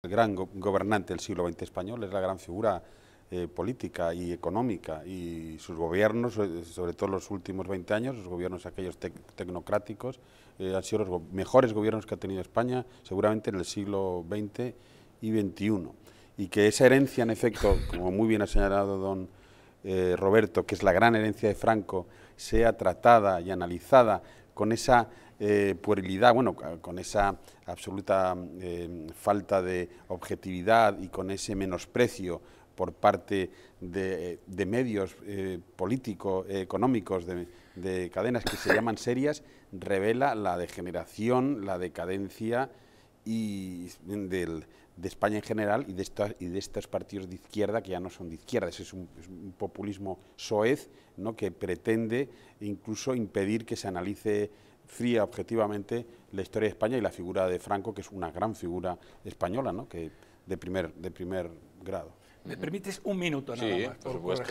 El gran gobernante del siglo XX español es la gran figura eh, política y económica y sus gobiernos, eh, sobre todo los últimos 20 años, los gobiernos aquellos tecnocráticos, eh, han sido los mejores gobiernos que ha tenido España seguramente en el siglo XX y XXI. Y que esa herencia, en efecto, como muy bien ha señalado don Roberto, que es la gran herencia de Franco, sea tratada y analizada con esa eh, puerilidad, bueno, con esa absoluta eh, falta de objetividad y con ese menosprecio por parte de, medios eh, políticos, económicos, de cadenas que se llaman serias, revela la degeneración, la decadencia y del, de España en general y de, y de estos partidos de izquierda que ya no son de izquierda. es un, populismo soez ¿no? que pretende incluso impedir que se analice fría, objetivamente, la historia de España y la figura de Franco, que es una gran figura española, ¿no? que de primer, de primer grado. ¿Me permites un minuto nada Por, por supuesto.